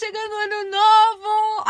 llegando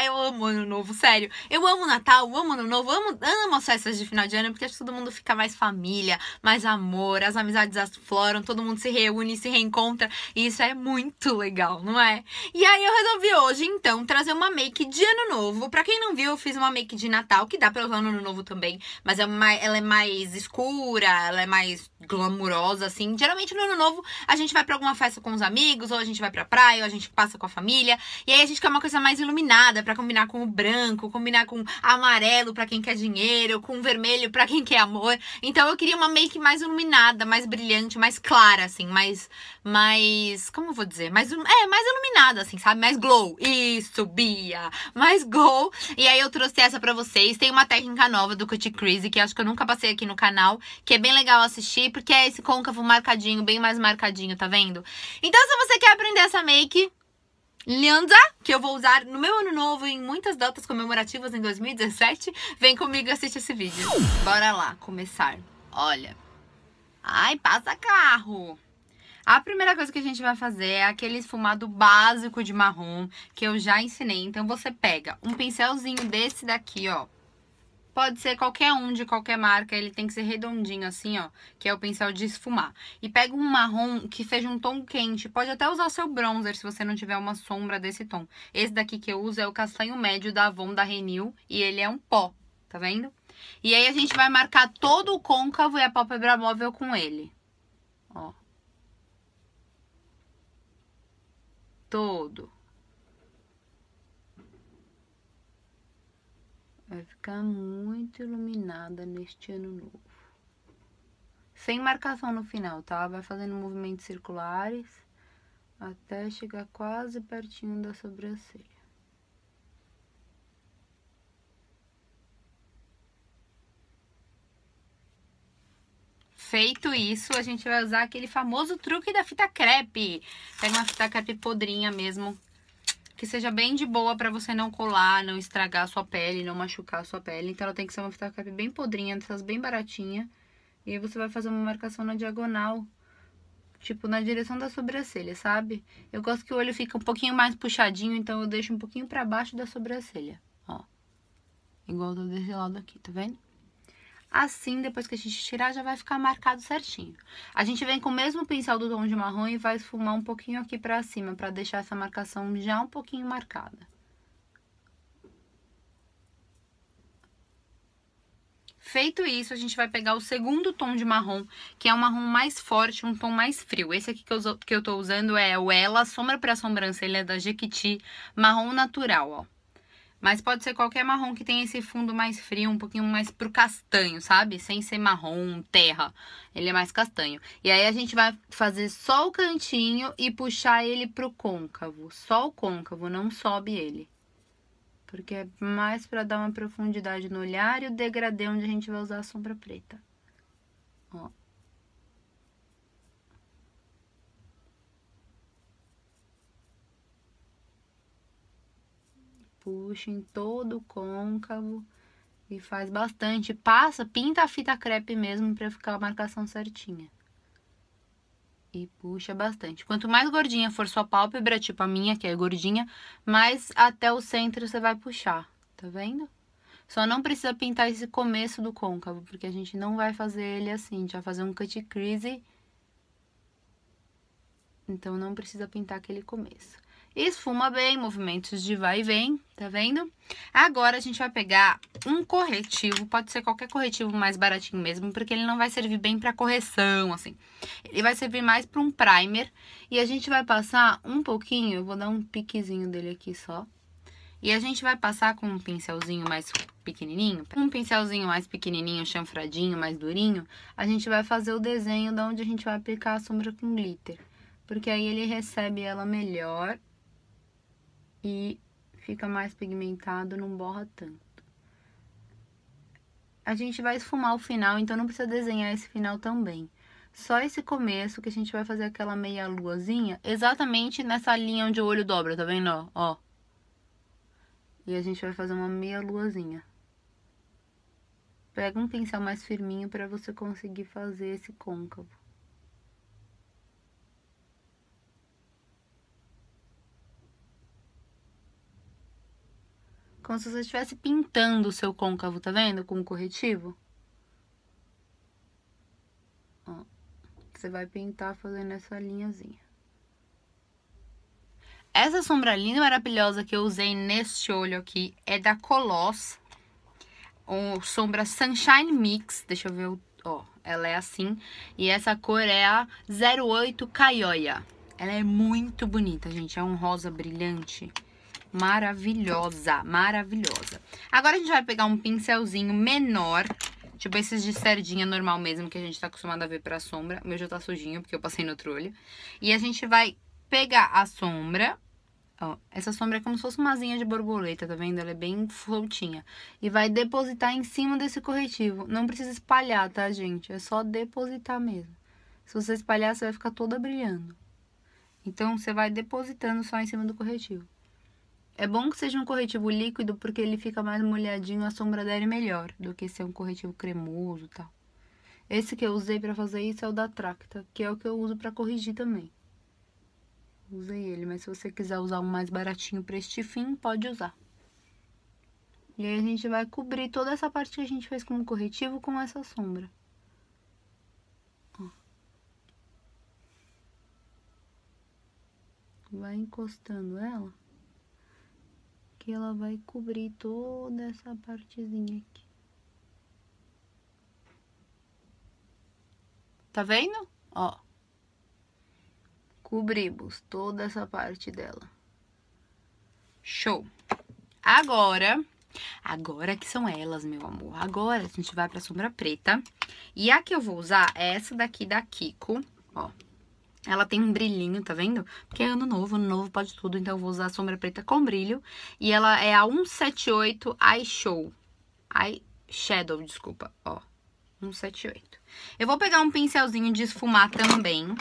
Ai, eu amo Ano Novo, sério. Eu amo Natal, eu amo Ano Novo, amo, amo as festas de final de ano, porque acho que todo mundo fica mais família, mais amor, as amizades afloram, todo mundo se reúne, se reencontra, e isso é muito legal, não é? E aí eu resolvi hoje, então, trazer uma make de Ano Novo. Pra quem não viu, eu fiz uma make de Natal, que dá pra usar no Ano Novo também, mas é mais, ela é mais escura, ela é mais glamurosa, assim. Geralmente no Ano Novo a gente vai pra alguma festa com os amigos, ou a gente vai pra praia, ou a gente passa com a família, e aí a gente quer uma coisa mais iluminada, para combinar com o branco, combinar com amarelo para quem quer dinheiro, com vermelho para quem quer amor. Então eu queria uma make mais iluminada, mais brilhante, mais clara, assim, mais. mais como eu vou dizer? Mais, é, mais iluminada, assim, sabe? Mais glow. Isso, Bia! Mais glow. E aí eu trouxe essa pra vocês. Tem uma técnica nova do Cut Crazy que acho que eu nunca passei aqui no canal, que é bem legal assistir, porque é esse côncavo marcadinho, bem mais marcadinho, tá vendo? Então se você quer aprender essa make, linda que eu vou usar no meu ano novo e em muitas datas comemorativas em 2017. Vem comigo e assiste esse vídeo. Bora lá começar. Olha. Ai, passa carro. A primeira coisa que a gente vai fazer é aquele esfumado básico de marrom que eu já ensinei. Então você pega um pincelzinho desse daqui, ó, Pode ser qualquer um de qualquer marca, ele tem que ser redondinho assim, ó, que é o pincel de esfumar. E pega um marrom que seja um tom quente, pode até usar o seu bronzer se você não tiver uma sombra desse tom. Esse daqui que eu uso é o castanho médio da Avon da Renew e ele é um pó, tá vendo? E aí a gente vai marcar todo o côncavo e a pálpebra móvel com ele, ó. Todo. Vai ficar muito iluminada neste ano novo. Sem marcação no final, tá? Vai fazendo movimentos circulares até chegar quase pertinho da sobrancelha. Feito isso, a gente vai usar aquele famoso truque da fita crepe. Pega uma fita crepe podrinha mesmo, que seja bem de boa para você não colar, não estragar a sua pele, não machucar a sua pele. Então ela tem que ser uma fita crepe bem podrinha, dessas bem baratinha. E aí você vai fazer uma marcação na diagonal, tipo na direção da sobrancelha, sabe? Eu gosto que o olho fica um pouquinho mais puxadinho, então eu deixo um pouquinho para baixo da sobrancelha, ó. Igual do desse lado aqui, tá vendo? Assim, depois que a gente tirar, já vai ficar marcado certinho. A gente vem com o mesmo pincel do tom de marrom e vai esfumar um pouquinho aqui pra cima, pra deixar essa marcação já um pouquinho marcada. Feito isso, a gente vai pegar o segundo tom de marrom, que é um marrom mais forte, um tom mais frio. Esse aqui que eu, que eu tô usando é o Ela Sombra pra Sobrancelha da Jequiti, marrom natural, ó. Mas pode ser qualquer marrom que tenha esse fundo mais frio, um pouquinho mais pro castanho, sabe? Sem ser marrom, terra. Ele é mais castanho. E aí a gente vai fazer só o cantinho e puxar ele pro côncavo. Só o côncavo, não sobe ele. Porque é mais para dar uma profundidade no olhar e o degradê onde a gente vai usar a sombra preta. Ó, Puxa em todo o côncavo e faz bastante. Passa, pinta a fita crepe mesmo para ficar a marcação certinha. E puxa bastante. Quanto mais gordinha for sua pálpebra, tipo a minha, que é gordinha, mais até o centro você vai puxar. Tá vendo? Só não precisa pintar esse começo do côncavo, porque a gente não vai fazer ele assim. A gente vai fazer um cut crease. Então, não precisa pintar aquele começo esfuma bem, movimentos de vai e vem, tá vendo? Agora a gente vai pegar um corretivo, pode ser qualquer corretivo mais baratinho mesmo, porque ele não vai servir bem para correção, assim. Ele vai servir mais para um primer e a gente vai passar um pouquinho, eu vou dar um piquezinho dele aqui só. E a gente vai passar com um pincelzinho mais pequenininho, um pincelzinho mais pequenininho, chanfradinho, mais durinho, a gente vai fazer o desenho de onde a gente vai aplicar a sombra com glitter. Porque aí ele recebe ela melhor e fica mais pigmentado, não borra tanto. A gente vai esfumar o final, então não precisa desenhar esse final também. Só esse começo que a gente vai fazer aquela meia luazinha, exatamente nessa linha onde o olho dobra, tá vendo? Ó. E a gente vai fazer uma meia luazinha. Pega um pincel mais firminho para você conseguir fazer esse côncavo. Como se você estivesse pintando o seu côncavo, tá vendo? Com o corretivo. Ó. Você vai pintar fazendo essa linhazinha. Essa sombra linda e maravilhosa que eu usei neste olho aqui é da Coloss. Um, sombra Sunshine Mix. Deixa eu ver, ó. Ela é assim. E essa cor é a 08 Caioia. Ela é muito bonita, gente. É um rosa brilhante. Maravilhosa, maravilhosa. Agora a gente vai pegar um pincelzinho menor, tipo esses de sardinha normal mesmo, que a gente tá acostumado a ver pra sombra. O meu já tá sujinho, porque eu passei no outro olho. E a gente vai pegar a sombra, ó, essa sombra é como se fosse uma asinha de borboleta, tá vendo? Ela é bem soltinha. E vai depositar em cima desse corretivo. Não precisa espalhar, tá, gente? É só depositar mesmo. Se você espalhar, você vai ficar toda brilhando. Então, você vai depositando só em cima do corretivo. É bom que seja um corretivo líquido porque ele fica mais molhadinho, a sombra dele é melhor do que ser um corretivo cremoso e tal. Esse que eu usei para fazer isso é o da Tracta, que é o que eu uso para corrigir também. Usei ele, mas se você quiser usar um mais baratinho para este fim, pode usar. E aí a gente vai cobrir toda essa parte que a gente fez como corretivo com essa sombra. vai encostando ela ela vai cobrir toda essa partezinha aqui. Tá vendo? Ó. Cobrimos toda essa parte dela. Show. Agora, agora que são elas, meu amor. Agora a gente vai pra sombra preta. E a que eu vou usar é essa daqui da Kiko, ó. Ela tem um brilhinho, tá vendo? Porque é ano novo, ano novo pode tudo, então eu vou usar a sombra preta com brilho. E ela é a 178 Eye Show. Eye Shadow, desculpa, ó. 178. Eu vou pegar um pincelzinho de esfumar também,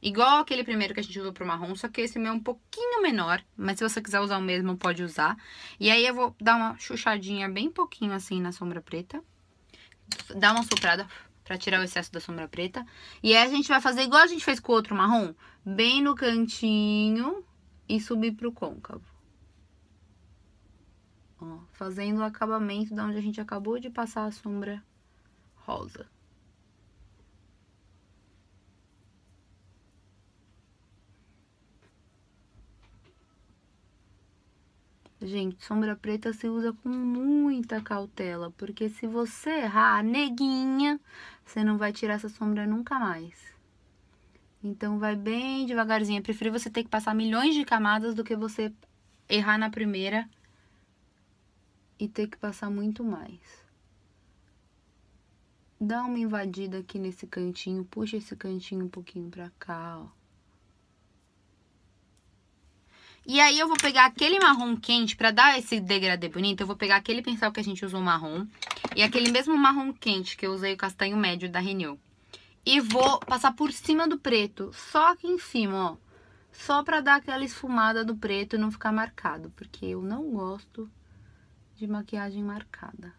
igual aquele primeiro que a gente usou pro marrom, só que esse meu é um pouquinho menor, mas se você quiser usar o mesmo, pode usar. E aí eu vou dar uma chuchadinha bem pouquinho assim na sombra preta, dar uma soprada para tirar o excesso da sombra preta. E aí a gente vai fazer igual a gente fez com o outro marrom, bem no cantinho e subir pro côncavo. Ó, fazendo o acabamento da onde a gente acabou de passar a sombra rosa. Gente, sombra preta se usa com muita cautela, porque se você errar neguinha, você não vai tirar essa sombra nunca mais. Então vai bem devagarzinho. Eu é prefiro você ter que passar milhões de camadas do que você errar na primeira e ter que passar muito mais. Dá uma invadida aqui nesse cantinho, puxa esse cantinho um pouquinho pra cá, ó. E aí eu vou pegar aquele marrom quente, pra dar esse degradê bonito, eu vou pegar aquele pincel que a gente usou marrom. E aquele mesmo marrom quente que eu usei o castanho médio da Renew. E vou passar por cima do preto, só aqui em cima, ó. Só pra dar aquela esfumada do preto e não ficar marcado, porque eu não gosto de maquiagem marcada.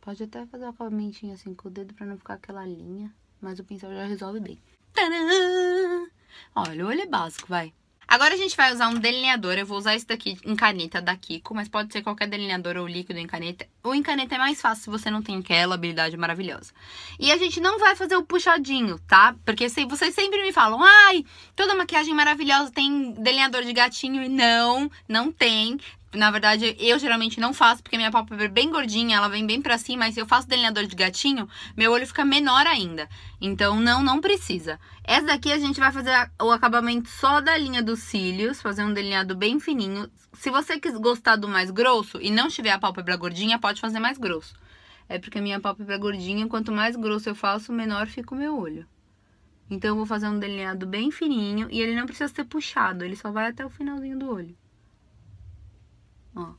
Pode até fazer o um acabamentinho assim com o dedo pra não ficar aquela linha mas o pincel já resolve bem. Tadã! Olha, o olho é básico, vai. Agora a gente vai usar um delineador. Eu vou usar esse daqui em caneta da Kiko, mas pode ser qualquer delineador ou líquido em caneta. O em caneta é mais fácil se você não tem aquela habilidade maravilhosa. E a gente não vai fazer o puxadinho, tá? Porque se, vocês sempre me falam, ai, toda maquiagem maravilhosa tem delineador de gatinho. E não, não tem. Na verdade, eu geralmente não faço, porque minha pálpebra é bem gordinha, ela vem bem pra cima, mas se eu faço delineador de gatinho, meu olho fica menor ainda. Então, não, não precisa. Essa daqui a gente vai fazer o acabamento só da linha dos cílios, fazer um delineado bem fininho. Se você quis gostar do mais grosso e não tiver a pálpebra gordinha, pode fazer mais grosso. É porque minha pálpebra é gordinha, quanto mais grosso eu faço, menor fica o meu olho. Então, eu vou fazer um delineado bem fininho e ele não precisa ser puxado, ele só vai até o finalzinho do olho ó.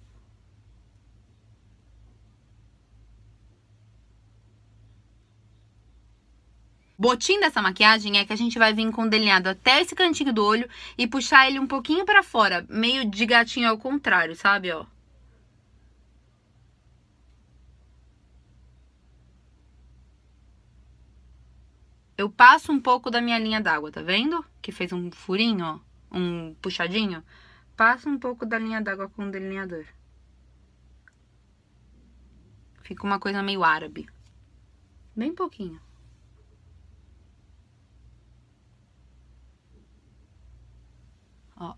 Botim dessa maquiagem é que a gente vai vir com delineado até esse cantinho do olho e puxar ele um pouquinho pra fora, meio de gatinho ao contrário, sabe, ó. Eu passo um pouco da minha linha d'água, tá vendo? Que fez um furinho, ó, um puxadinho. Passa um pouco da linha d'água com o delineador. Fica uma coisa meio árabe. Bem pouquinho. Ó.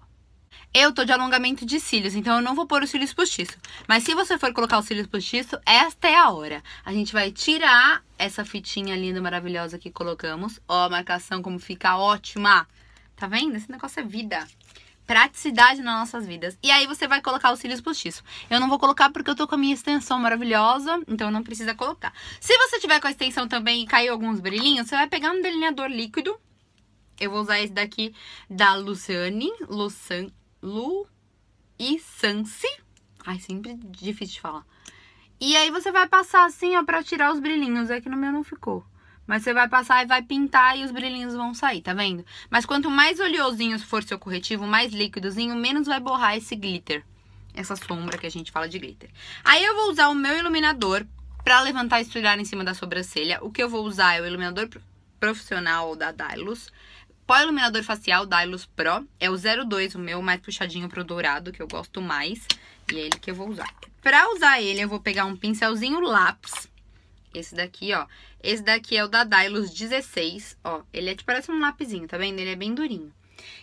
Eu tô de alongamento de cílios, então eu não vou pôr os cílios postiço. Mas se você for colocar os cílios postiço, esta é a hora. A gente vai tirar essa fitinha linda, maravilhosa que colocamos. Ó, a marcação como fica ótima. Tá vendo? Esse negócio é vida praticidade nas nossas vidas. E aí você vai colocar os cílios postiços. Eu não vou colocar porque eu tô com a minha extensão maravilhosa, então não precisa colocar. Se você tiver com a extensão também e caiu alguns brilhinhos, você vai pegar um delineador líquido. Eu vou usar esse daqui da Luciane, Lucian, Lu e Sansi. Ai, sempre difícil de falar. E aí você vai passar assim, ó, pra tirar os brilhinhos. É que no meu não ficou. Mas você vai passar e vai pintar e os brilhinhos vão sair, tá vendo? Mas quanto mais oleosinho for seu corretivo, mais líquidozinho, menos vai borrar esse glitter. Essa sombra que a gente fala de glitter. Aí eu vou usar o meu iluminador pra levantar e estudar em cima da sobrancelha. O que eu vou usar é o iluminador profissional da Dylos. Pó iluminador facial Dylos Pro. É o 02, o meu mais puxadinho pro dourado, que eu gosto mais. E é ele que eu vou usar. Pra usar ele, eu vou pegar um pincelzinho lápis esse daqui, ó. Esse daqui é o da Dylos 16, ó. Ele é, parece um lapizinho, tá vendo? Ele é bem durinho.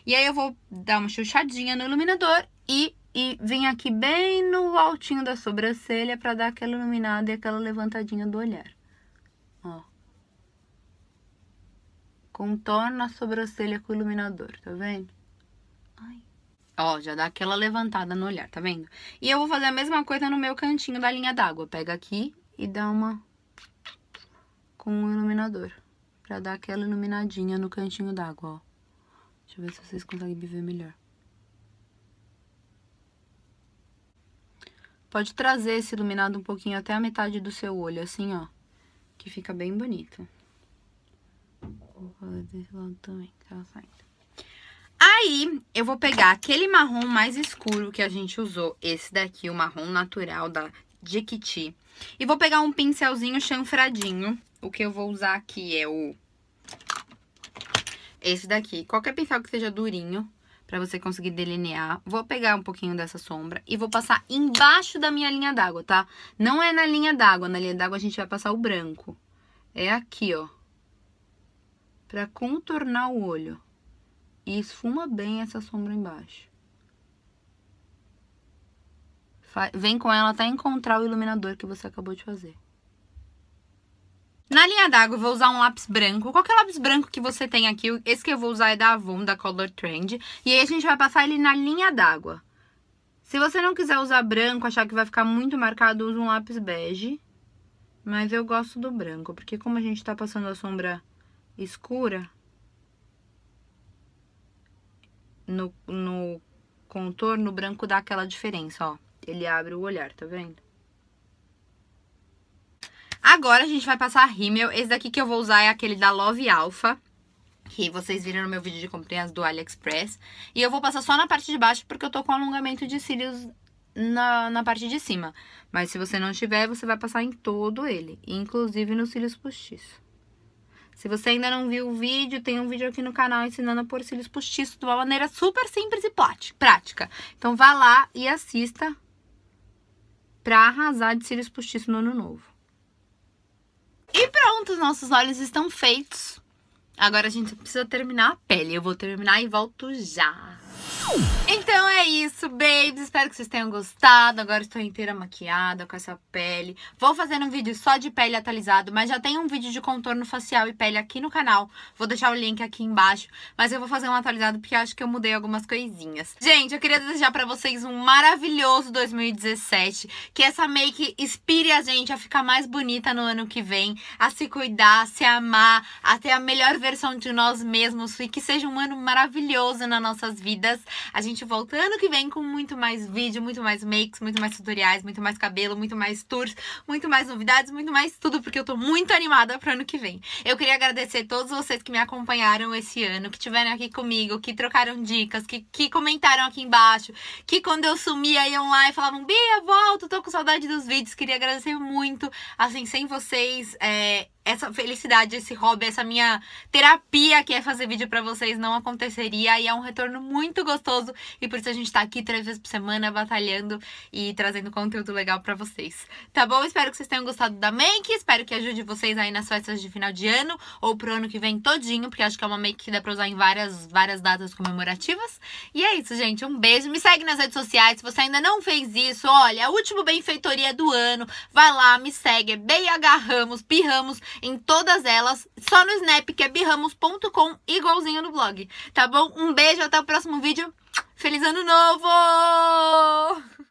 E aí eu vou dar uma chuchadinha no iluminador e, e vim aqui bem no altinho da sobrancelha pra dar aquela iluminada e aquela levantadinha do olhar. Ó. Contorno a sobrancelha com o iluminador, tá vendo? Ó, já dá aquela levantada no olhar, tá vendo? E eu vou fazer a mesma coisa no meu cantinho da linha d'água. Pega aqui e dá uma com um iluminador, pra dar aquela iluminadinha no cantinho d'água, ó. Deixa eu ver se vocês conseguem me ver melhor. Pode trazer esse iluminado um pouquinho até a metade do seu olho, assim, ó. Que fica bem bonito. Vou fazer desse lado também, que ela tá saindo. Aí, eu vou pegar aquele marrom mais escuro que a gente usou, esse daqui, o marrom natural da Jequiti. E vou pegar um pincelzinho chanfradinho o que eu vou usar aqui é o... Esse daqui. Qualquer pincel que seja durinho, pra você conseguir delinear. Vou pegar um pouquinho dessa sombra e vou passar embaixo da minha linha d'água, tá? Não é na linha d'água. Na linha d'água a gente vai passar o branco. É aqui, ó. Pra contornar o olho. E esfuma bem essa sombra embaixo. Vem com ela até encontrar o iluminador que você acabou de fazer. Na linha d'água, eu vou usar um lápis branco. Qualquer lápis branco que você tem aqui, esse que eu vou usar é da Avon, da Color Trend. E aí a gente vai passar ele na linha d'água. Se você não quiser usar branco, achar que vai ficar muito marcado, usa um lápis bege. Mas eu gosto do branco, porque como a gente tá passando a sombra escura no, no contorno, o branco dá aquela diferença, ó. Ele abre o olhar, tá vendo? Agora a gente vai passar rímel. Esse daqui que eu vou usar é aquele da Love Alpha. Que vocês viram no meu vídeo de as do AliExpress. E eu vou passar só na parte de baixo, porque eu tô com alongamento de cílios na, na parte de cima. Mas se você não tiver, você vai passar em todo ele. Inclusive nos cílios postiços. Se você ainda não viu o vídeo, tem um vídeo aqui no canal ensinando a pôr cílios postiços de uma maneira super simples e prática. Então vá lá e assista pra arrasar de cílios postiços no ano novo. E pronto, os nossos olhos estão feitos. Agora a gente precisa terminar a pele. Eu vou terminar e volto já. Então é isso, babes. Espero que vocês tenham gostado. Agora estou inteira maquiada com essa pele. Vou fazer um vídeo só de pele atualizado, mas já tem um vídeo de contorno facial e pele aqui no canal. Vou deixar o link aqui embaixo, mas eu vou fazer um atualizado porque acho que eu mudei algumas coisinhas. Gente, eu queria desejar para vocês um maravilhoso 2017, que essa make inspire a gente a ficar mais bonita no ano que vem, a se cuidar, a se amar, a ter a melhor versão de nós mesmos e que seja um ano maravilhoso nas nossas vidas. A gente volta ano que vem com muito mais vídeo, muito mais makes, muito mais tutoriais, muito mais cabelo, muito mais tours, muito mais novidades, muito mais tudo, porque eu tô muito animada pro ano que vem. Eu queria agradecer a todos vocês que me acompanharam esse ano, que estiveram aqui comigo, que trocaram dicas, que, que comentaram aqui embaixo, que quando eu sumia iam lá e falavam, Bia, volto, tô com saudade dos vídeos. Queria agradecer muito. Assim, sem vocês, é, essa felicidade, esse hobby, essa minha terapia que é fazer vídeo para vocês não aconteceria e é um retorno muito gostoso e por isso a gente tá aqui três vezes por semana batalhando e trazendo conteúdo legal para vocês. Tá bom? Espero que vocês tenham gostado da make, espero que ajude vocês aí nas festas de final de ano ou pro ano que vem todinho, porque acho que é uma make que dá pra usar em várias, várias datas comemorativas. E é isso, gente. Um beijo. Me segue nas redes sociais se você ainda não fez isso. Olha, último benfeitoria do ano. Vai lá, me segue. É bem agarramos, Pirramos em todas elas, só no Snap, que é birramos.com, igualzinho no blog. Tá bom? Um beijo, até o próximo vídeo. Feliz ano novo!